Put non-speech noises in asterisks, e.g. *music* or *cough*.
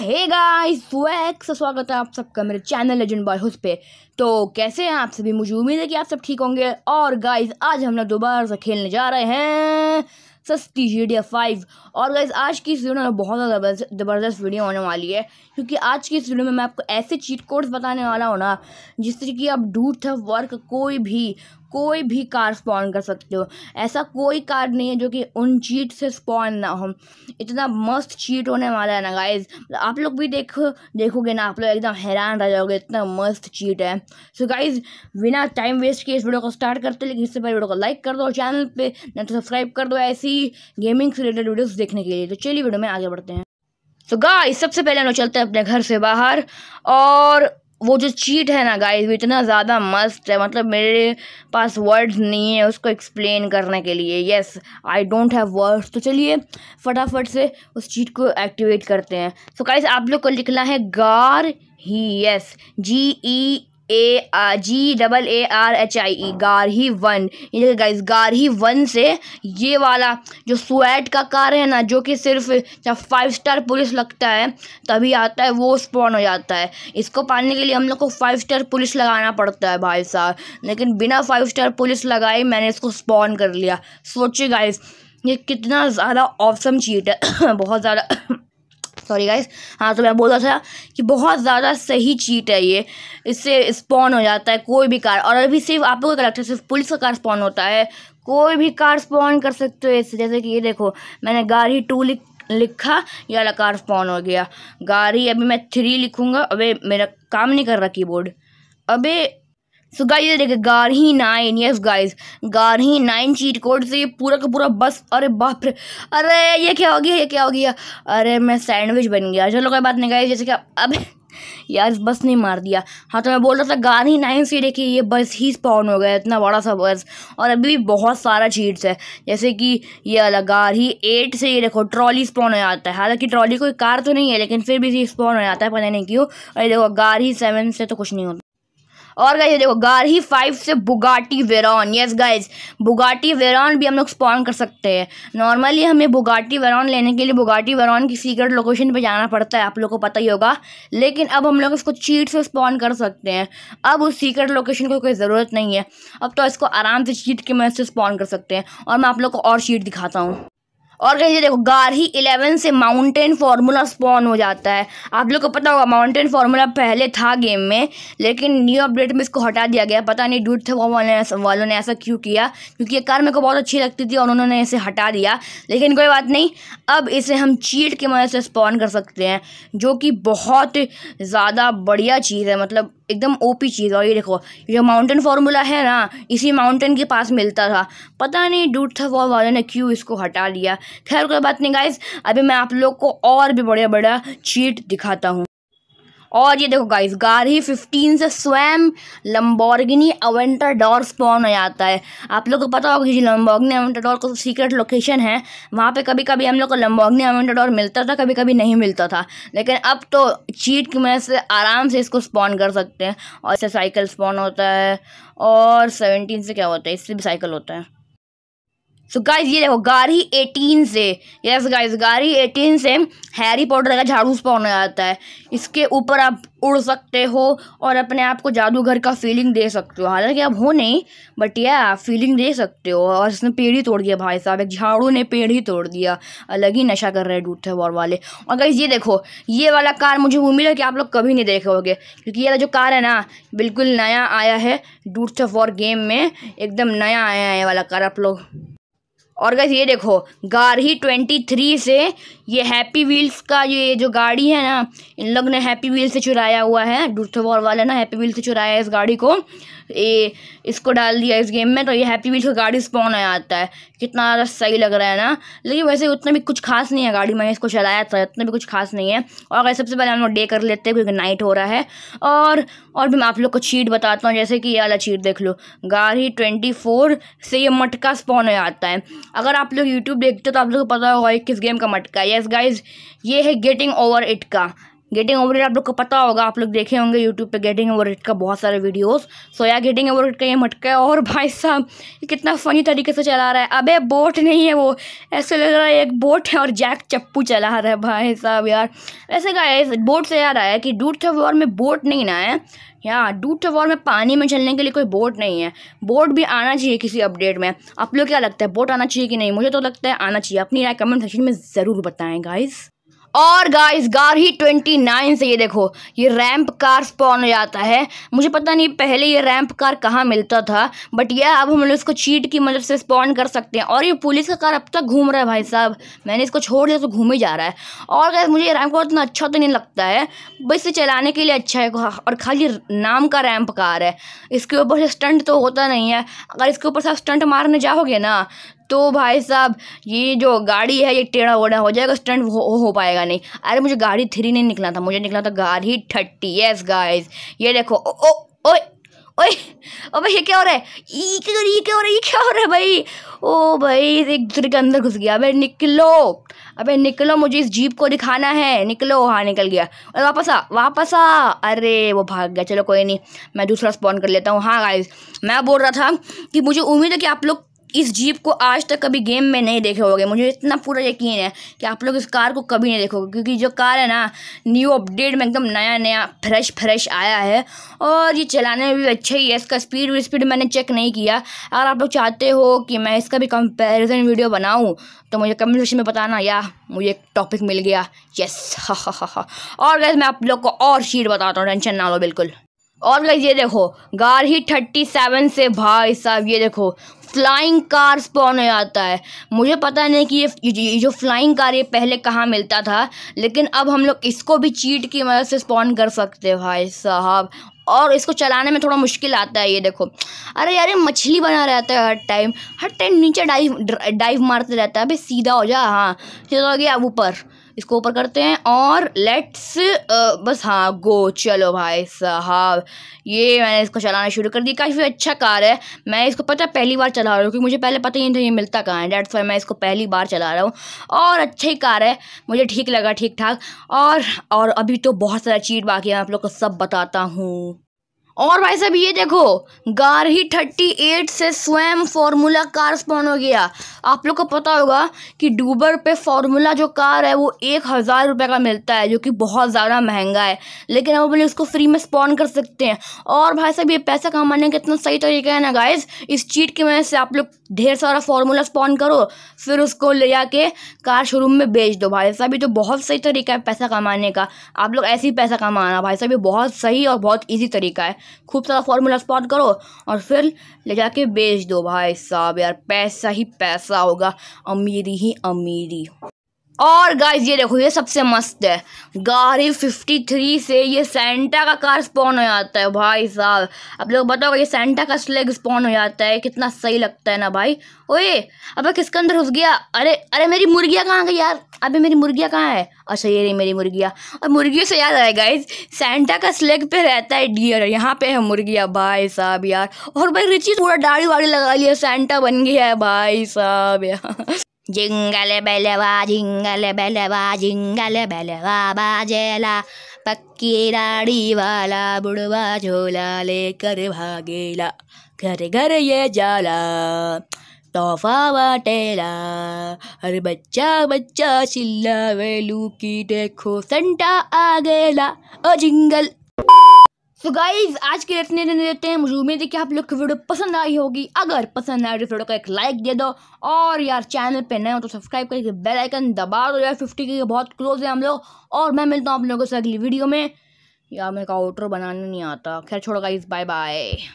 hey guys वैक स्वागत है आप सबका मेरे चैनल लेजेंड बॉय हुस पे तो कैसे हैं आप सभी मुझे उम्मीद है कि आप सब ठीक होंगे और गाइस आज हम लोग दोबारा से खेलने जा रहे हैं सस्ती जी डी फाइव और गाइस आज की इस वीडियो में बहुत ज़्यादा ज़बरदस्त वीडियो होने वाली है क्योंकि आज की इस वीडियो में मैं आपको ऐसे चीट कोड्स बताने वाला हूँ ना जिससे कि आप डूट वर्क कोई भी कोई भी कार स्पॉन कर सकते हो ऐसा कोई कार नहीं है जो कि उन चीट से स्पॉन ना हो इतना मस्त चीट होने वाला है ना गाइज आप लोग भी देखो देखोगे ना आप लोग एकदम हैरान रह जाओगे इतना मस्त चीट है सो so गाइज बिना टाइम वेस्ट किए इस वीडियो को स्टार्ट करते लेकिन इससे पहले वीडियो को लाइक कर दो चैनल पर ना तो सब्सक्राइब कर दो ऐसी गेमिंग से रिलेटेड वीडियोज़ देखने के लिए तो चलिए वीडियो में आगे बढ़ते हैं तो so गाइस सबसे पहले हम लोग चलते हैं अपने घर से बाहर और वो जो चीट है ना गाइस वो इतना ज़्यादा मस्त है मतलब मेरे पास वर्ड्स नहीं है उसको एक्सप्लेन करने के लिए yes I don't have words तो चलिए फटाफट से उस चीट को एक्टिवेट करते हैं सो so गाइस आप लोग को लिखना है गार ही yes G E A G double A R H I E गारही वन ये देखिए गाइस गारही वन से ये वाला जो स्वेट का कार है ना जो कि सिर्फ जब फाइव स्टार पुलिस लगता है तभी आता है वो स्पॉन हो जाता है इसको पाने के लिए हम लोग को फाइव स्टार पुलिस लगाना पड़ता है भाई साहब लेकिन बिना फाइव स्टार पुलिस लगाए मैंने इसको स्पॉन कर लिया सोचिए गाइस ये कितना ज़्यादा ऑप्शन चीट है *coughs* बहुत ज़्यादा सॉरी गाइस हाँ तो मैं बोला था कि बहुत ज़्यादा सही चीट है ये इससे स्पॉन हो जाता है कोई भी कार और अभी सिर्फ आप लोगों का तो है सिर्फ पुलिस का कार स्पॉन होता है कोई भी कार स्पॉन कर सकते हो इससे जैसे कि ये देखो मैंने गाड़ी टू लिख लिखा या कार स्पॉन हो गया गाड़ी अभी मैं थ्री लिखूँगा अभी मेरा काम नहीं कर रहा बोर्ड अबे सो गाइस ये गार गारही नाइन यस गाइस गारही नाइन चीट कोड से ये पूरा का पूरा बस अरे बाप रे अरे ये क्या हो गया ये क्या हो गया अरे मैं सैंडविच बन गया चलो कोई बात नहीं गाइस जैसे कि अब यार बस नहीं मार दिया हाँ तो मैं बोल रहा था गारही नाइन से देखिए ये बस ही स्पॉन हो गया इतना बड़ा सा बस और अभी भी बहुत सारा चीट्स है जैसे कि ये अलग गारही एट से ये देखो ट्रॉली स्पॉन हो जाता है हालांकि ट्रॉली कोई कार तो नहीं है लेकिन फिर भी स्पॉन हो जाता है पता नहीं क्यों और ये देखो गारही सेवन से तो कुछ नहीं होता और गाइज देखो ही फाइव से Bugatti Veyron yes guys Bugatti Veyron भी हम लोग स्पॉन कर सकते हैं नॉर्मली हमें बुगाटी वेरॉन लेने के लिए बुगाटी वेरॉन की सीक्रेट लोकेशन पे जाना पड़ता है आप लोग को पता ही होगा लेकिन अब हम लोग इसको चीट से स्पॉन कर सकते हैं अब उस सीक्रेट लोकेशन को कोई ज़रूरत नहीं है अब तो इसको आराम से चीट के मदद से स्पॉन कर सकते हैं और मैं आप लोग को और चीट दिखाता हूँ और कहीं देखो गारही इलेवन से माउंटेन फार्मूला स्पॉन हो जाता है आप लोग को पता होगा माउंटेन फार्मूला पहले था गेम में लेकिन न्यू अपडेट में इसको हटा दिया गया पता नहीं डूट थे वो वालों ने वालों ने ऐसा क्यों किया क्योंकि ये कार मेरे को बहुत अच्छी लगती थी और उन्होंने इसे हटा दिया लेकिन कोई बात नहीं अब इसे हम चीट की मदद से स्पॉन कर सकते हैं जो कि बहुत ज़्यादा बढ़िया चीज़ है मतलब एकदम ओपी चीज़ और ये देखो जो माउंटेन फार्मूला है ना इसी माउंटेन के पास मिलता था पता नहीं डूट था वो वालों ने क्यों इसको हटा लिया खैर कोई बात नहीं गाइज अभी मैं आप लोग को और भी बढ़िया बढ़िया चीट दिखाता हूँ और ये देखो गाइस गाड़ी फिफ्टीन से स्वयं अवेंटर डॉर स्पॉन हो जाता है आप लोग को पता होगा कि अवेंटर डॉर का सीक्रेट लोकेशन है वहाँ पे कभी कभी हम लोग को अवेंटर डॉर मिलता था कभी कभी नहीं मिलता था लेकिन अब तो चीट की वजह से आराम से इसको स्पॉन कर सकते हैं और इससे साइकिल स्पॉन होता है और सेवनटीन से क्या होता है इससे भी साइकिल होता है सो गाइज ये देखो गारी एटीन से यस गाइज गारी एटीन से हैरी पॉटर का झाड़ू स्पॉन हो जाता है इसके ऊपर आप उड़ सकते हो और अपने आप को जादूगर का फीलिंग दे सकते हो हालांकि आप हो नहीं बट यह आप फीलिंग दे सकते हो और इसने पेड़ ही तोड़ दिया भाई साहब एक झाड़ू ने पेड़ ही तोड़ दिया अलग ही नशा कर रहे डूठे वॉर वाले और गाइज ये देखो ये वाला कार मुझे उम्मीद है कि आप लोग कभी नहीं देखोगे क्योंकि ये जो कार है ना बिल्कुल नया आया है डूठ ऑफ वॉर गेम में एकदम नया आया है वाला कार आप लोग और गैस ये देखो गाड़ी ट्वेंटी थ्री से ये हैप्पी व्हील्स का ये जो गाड़ी है ना इन लोग ने हैप्पी व्हील से चुराया हुआ है डूर्थोबॉल वाले ना हैप्पी व्हील से चुराया है इस गाड़ी को ये इसको डाल दिया इस गेम में तो ये हैप्पी व्हील्स का गाड़ी स्पॉन आया आता है कितना सही लग रहा है ना लेकिन वैसे उतना भी कुछ खास नहीं है गाड़ी मैंने इसको चलाया था उतना भी कुछ खास नहीं है और अगर सबसे पहले हम लोग डे कर लेते हैं क्योंकि नाइट हो रहा है और और भी मैं आप लोग को चीट बताता हूँ जैसे कि ये वाला चीट देख लो गाड़ी ट्वेंटी फोर से ये मटका स्पॉन हो जाता है अगर आप लोग यूट्यूब देखते हो तो आप लोग को पता होगा किस गेम का मटका है यस गाइज ये है गेटिंग ओवर इट का गेटिंग ओवर इट आप लोग को पता होगा आप लोग देखे होंगे यूट्यूब पे गेटिंग ओवर इट का बहुत सारे वीडियोस सो या गेटिंग ओवर इट का ये मटका है और भाई साहब ये कितना फनी तरीके से चला रहा है अबे बोट नहीं है वो ऐसे लग रहा है एक बोट है और जैक चप्पू चला रहा है भाई साहब यार ऐसे का बोट से याद आया कि डूट ऑफ वॉर में बोट नहीं ना है यहाँ डूट तो वॉर में पानी में चलने के लिए कोई बोट नहीं है बोट भी आना चाहिए किसी अपडेट में आप लोग क्या लगता है बोट आना चाहिए कि नहीं मुझे तो लगता है आना चाहिए अपनी राय कमेंट सेक्शन में ज़रूर बताएं गाइज़ और गाइस ही ट्वेंटी नाइन से ये देखो ये रैंप कार स्पॉन हो जाता है मुझे पता नहीं पहले ये रैंप कार कहाँ मिलता था बट यह अब हम लोग इसको चीट की मदद से स्पॉन कर सकते हैं और ये पुलिस का कार अब तक घूम रहा है भाई साहब मैंने इसको छोड़ दिया तो घूम ही जा रहा है और गाइस मुझे ये रैम्प कार उतना अच्छा तो नहीं लगता है बस इसे चलाने के लिए अच्छा है हाँ, और खाली नाम का रैम्प कार है इसके ऊपर से स्टंट तो होता नहीं है अगर इसके ऊपर से आप स्टंट मारने जाओगे ना तो भाई साहब ये जो गाड़ी है ये टेढ़ा वेढ़ा हो जाएगा स्टंट हो, हो पाएगा नहीं अरे मुझे गाड़ी थ्री नहीं निकला था मुझे निकला था गाड़ी थर्टी यस गाइस ये देखो ओ ओ ओए भाई ये क्या हो रहा है ये क्या ये क्या हो रहा है ये क्या हो रहा है भाई ओ भाई एक दूसरे के अंदर घुस गया अबे निकलो अबे निकलो मुझे इस जीप को दिखाना है निकलो हाँ निकल गया अरे वापस आ वापस आ अरे वो भाग गया चलो कोई नहीं मैं दूसरा स्पॉन कर लेता हूँ हाँ गाइज मैं बोल रहा था कि मुझे उम्मीद है कि आप लोग इस जीप को आज तक कभी गेम में नहीं देखे होगे मुझे इतना पूरा यकीन है कि आप लोग इस कार को कभी नहीं देखोगे क्योंकि जो कार है ना न्यू अपडेट में एकदम नया नया फ्रेश फ्रेश आया है और ये चलाने में भी अच्छा ही है इसका स्पीड स्पीड मैंने चेक नहीं किया अगर आप लोग चाहते हो कि मैं इसका भी कंपेरिजन वीडियो बनाऊँ तो मुझे कमेंट सेक्शन में बताना या मुझे एक टॉपिक मिल गया यस हा हा हा हा और वैसे मैं आप लोग को और शीट बताता हूँ टेंशन ना लो बिल्कुल और गाइज मतलब ये देखो ही थर्टी सेवन से भाई साहब ये देखो फ्लाइंग कार स्पॉन हो जाता है मुझे पता नहीं कि ये, जो फ्लाइंग कार ये पहले कहाँ मिलता था लेकिन अब हम लोग इसको भी चीट की मदद से स्पॉन कर सकते हैं भाई साहब और इसको चलाने में थोड़ा मुश्किल आता है ये देखो अरे यार ये मछली बना रहता है हर टाइम हर टाइम नीचे डाइव डाइव मारते रहता है अभी सीधा हो जा हाँ सीधा हो गया ऊपर इसको ऊपर करते हैं और लेट्स बस हाँ गो चलो भाई साहब ये मैंने इसको चलाना शुरू कर दिया काफ़ी अच्छा कार है मैं इसको पता पहली बार चला रहा हूँ क्योंकि मुझे पहले पता ही नहीं था ये मिलता कहाँ है डेट्स वाई मैं इसको पहली बार चला रहा हूँ और अच्छी कार है मुझे ठीक लगा ठीक ठाक और और अभी तो बहुत सारा चीट बाकी है मैं आप लोग को सब बताता हूँ और भाई साहब ये देखो गारही थर्टी एट से स्वयं फार्मूला कार स्पॉन हो गया आप लोग को पता होगा कि डूबर पे फार्मूला जो कार है वो एक हज़ार रुपये का मिलता है जो कि बहुत ज़्यादा महंगा है लेकिन हम बोले उसको फ्री में स्पॉन कर सकते हैं और भाई साहब ये पैसा कमाने का इतना सही तरीका है ना गाइज इस चीट की वजह से आप लोग ढेर सारा फार्मूला स्पॉन करो फिर उसको ले जाके कार शोरूम में बेच दो भाई साहब ये तो बहुत सही तरीका है पैसा कमाने का आप लोग ऐसे ही पैसा कमाना भाई साहब ये बहुत सही और बहुत ईजी तरीका है खूब सारा फार्मूला स्पॉट करो और फिर ले जाके बेच दो भाई साहब यार पैसा ही पैसा होगा अमीरी ही अमीरी और गाइस ये देखो ये सबसे मस्त है गाड़ी फिफ्टी थ्री से ये सेंटा का कार स्पॉन हो जाता है भाई साहब आप लोग बताओ ये सेंटा का स्लेग स्पॉन हो जाता है कितना सही लगता है ना भाई ओए अब किसके अंदर घुस गया अरे अरे मेरी मुर्गियाँ कहाँ गई यार अबे मेरी मुर्गियाँ कहाँ है अच्छा ये रही मेरी मुर्गियाँ और मुर्गियों से याद आया गाइज सेंटा का स्लेग पे रहता है डियर यहाँ पे है मुर्गियाँ भाई साहब यार और भाई रिची थोड़ा दाढ़ी वाड़ी लगा लिया सेंटा बन गया है भाई साहब यार *laughs* जिंगल बलवा जिंगल बलवा जिंगल बलवा बाजेला पक्की राड़ी वाला बुड़वा झोला लेकर भागेला घर घर ये जाला तोहफा बाटेला हर बच्चा बच्चा चिल्ला वेलू की देखो संटा आ गया oh jingle so so guys आज के इतने देने देते हैं मुझे उम्मीद है कि आप लोग की वीडियो पसंद आई होगी अगर पसंद आए तो वीडियो को एक लाइक दे दो और यार चैनल पे नए हो तो सब्सक्राइब करके बेल आइकन दबा दो यार फिफ्टी के बहुत क्लोज है हम लोग और मैं मिलता हूँ आप लोगों से अगली वीडियो में यार मेरे का आउटर बनाना नहीं आता खैर छोड़ो गाइज बाय बाय